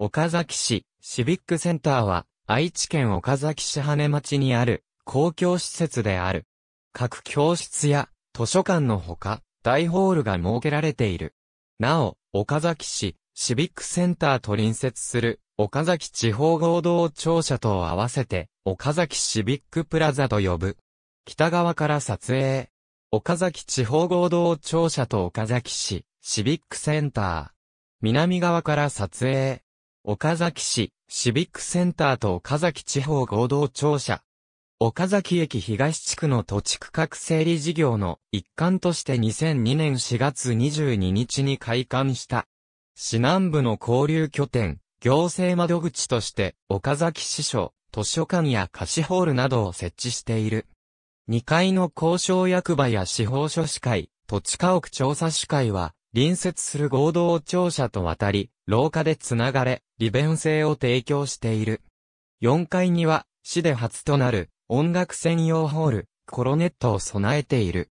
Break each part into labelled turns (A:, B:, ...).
A: 岡崎市シビックセンターは愛知県岡崎市羽町にある公共施設である。各教室や図書館のほか大ホールが設けられている。なお、岡崎市シビックセンターと隣接する岡崎地方合同庁舎と合わせて岡崎シビックプラザと呼ぶ。北側から撮影。岡崎地方合同庁舎と岡崎市シビックセンター。南側から撮影。岡崎市、シビックセンターと岡崎地方合同庁舎。岡崎駅東地区の土地区画整理事業の一環として2002年4月22日に開館した。市南部の交流拠点、行政窓口として岡崎市所、図書館や貸しホールなどを設置している。2階の交渉役場や司法書士会、土地家屋調査士会は、隣接する合同庁舎と渡り、廊下で繋がれ、利便性を提供している。4階には、市で初となる、音楽専用ホール、コロネットを備えている。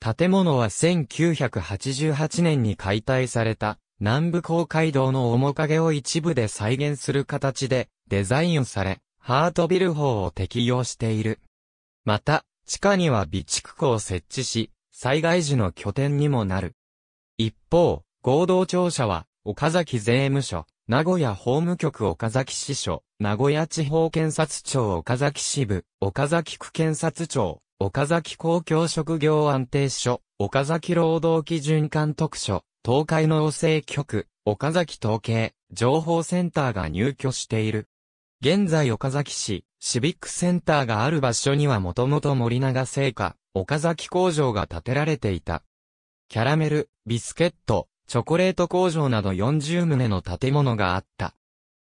A: 建物は1988年に解体された、南部公会堂の面影を一部で再現する形で、デザインされ、ハートビル法を適用している。また、地下には備蓄庫を設置し、災害時の拠点にもなる。一方、合同庁舎は、岡崎税務署、名古屋法務局岡崎支所、名古屋地方検察庁岡崎支部、岡崎区検察庁、岡崎公共職業安定所、岡崎労働基準監督署、東海農政局、岡崎統計、情報センターが入居している。現在岡崎市、シビックセンターがある場所にはもともと森永製菓、岡崎工場が建てられていた。キャラメル、ビスケット、チョコレート工場など40棟の建物があった。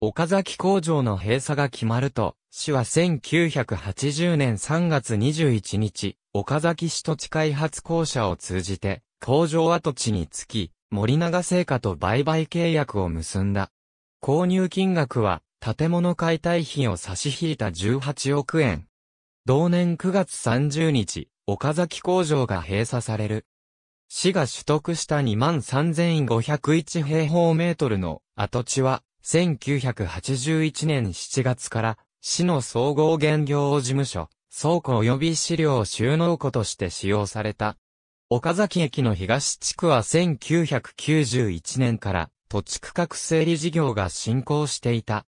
A: 岡崎工場の閉鎖が決まると、市は1980年3月21日、岡崎市土地開発公社を通じて、工場跡地につき、森永製菓と売買契約を結んだ。購入金額は、建物解体費を差し引いた18億円。同年9月30日、岡崎工場が閉鎖される。市が取得した23,501平方メートルの跡地は、1981年7月から、市の総合現業事務所、倉庫及び資料収納庫として使用された。岡崎駅の東地区は1991年から土地区画整理事業が進行していた。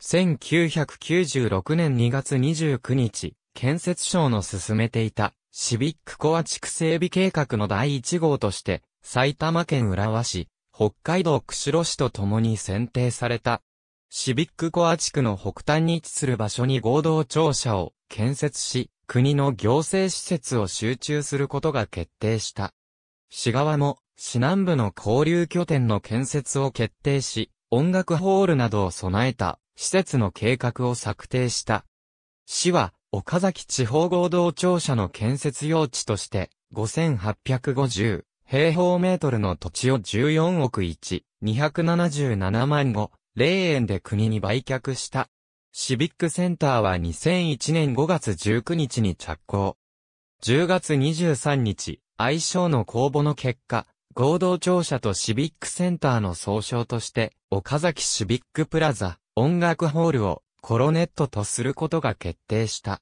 A: 1996年2月29日、建設省の進めていたシビックコア地区整備計画の第1号として、埼玉県浦和市、北海道釧路市と共に選定された。シビックコア地区の北端に位置する場所に合同庁舎を建設し、国の行政施設を集中することが決定した。市側も、市南部の交流拠点の建設を決定し、音楽ホールなどを備えた施設の計画を策定した。市は、岡崎地方合同庁舎の建設用地として、5850平方メートルの土地を14億1、277万5、0円で国に売却した。シビックセンターは2001年5月19日に着工。10月23日、愛称の公募の結果、合同庁舎とシビックセンターの総称として、岡崎シビックプラザ、音楽ホールをコロネットとすることが決定した。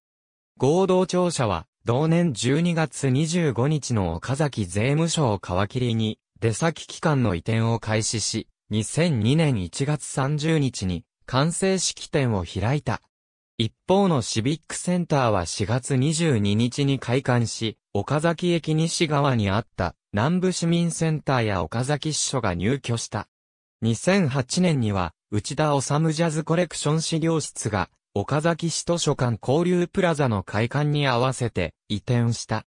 A: 合同庁舎は、同年12月25日の岡崎税務署を皮切りに、出先機関の移転を開始し、2002年1月30日に完成式典を開いた。一方のシビックセンターは4月22日に開館し、岡崎駅西側にあった南部市民センターや岡崎支所が入居した。2008年には内田治ジャズコレクション資料室が、岡崎市図書館交流プラザの開館に合わせて移転した。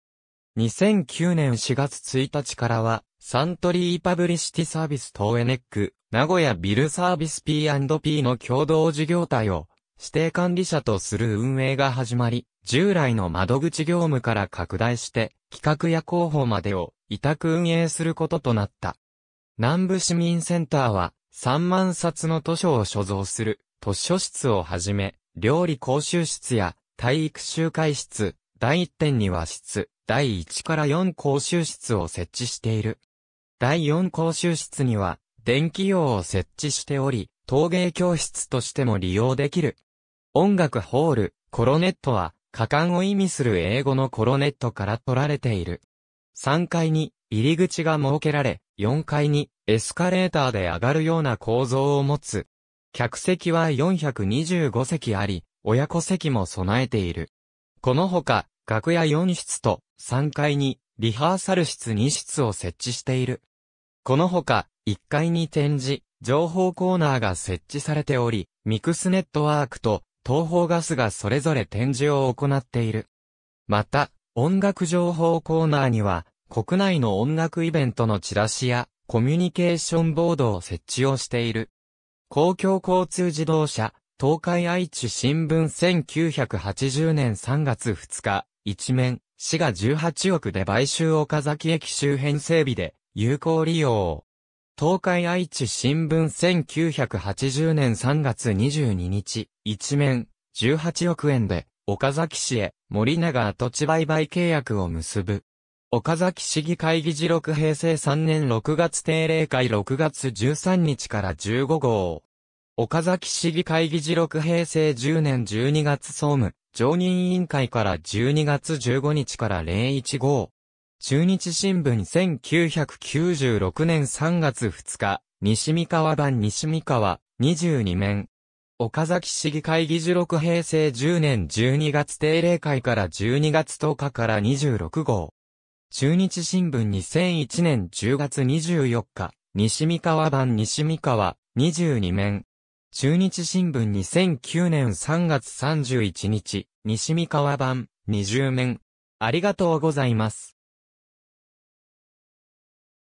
A: 2009年4月1日からは、サントリーパブリシティサービス東エネック、名古屋ビルサービス P&P の共同事業体を指定管理者とする運営が始まり、従来の窓口業務から拡大して、企画や広報までを委託運営することとなった。南部市民センターは、3万冊の図書を所蔵する図書室をはじめ、料理講習室や体育集会室、第1点には室、第1から4講習室を設置している。第4講習室には、電気用を設置しており、陶芸教室としても利用できる。音楽ホール、コロネットは、果敢を意味する英語のコロネットから取られている。3階に、入り口が設けられ、4階にエスカレーターで上がるような構造を持つ。客席は425席あり、親子席も備えている。このほか、楽屋4室と3階にリハーサル室2室を設置している。このほか、1階に展示、情報コーナーが設置されており、ミクスネットワークと東方ガスがそれぞれ展示を行っている。また、音楽情報コーナーには、国内の音楽イベントのチラシやコミュニケーションボードを設置をしている。公共交通自動車、東海愛知新聞1980年3月2日、一面、市が18億で買収岡崎駅周辺整備で有効利用。東海愛知新聞1980年3月22日、一面、18億円で岡崎市へ森永跡地売買契約を結ぶ。岡崎市議会議事録平成3年6月定例会6月13日から15号。岡崎市議会議事録平成10年12月総務、常任委員会から12月15日から01号。中日新聞1996年3月2日、西三河版西三河、22面。岡崎市議会議事録平成10年12月定例会から12月10日から26号。中日新聞2001年10月24日、西三河版西三河、22面。中日新聞2009年3月31日、西三河版、20面。ありがとうございます。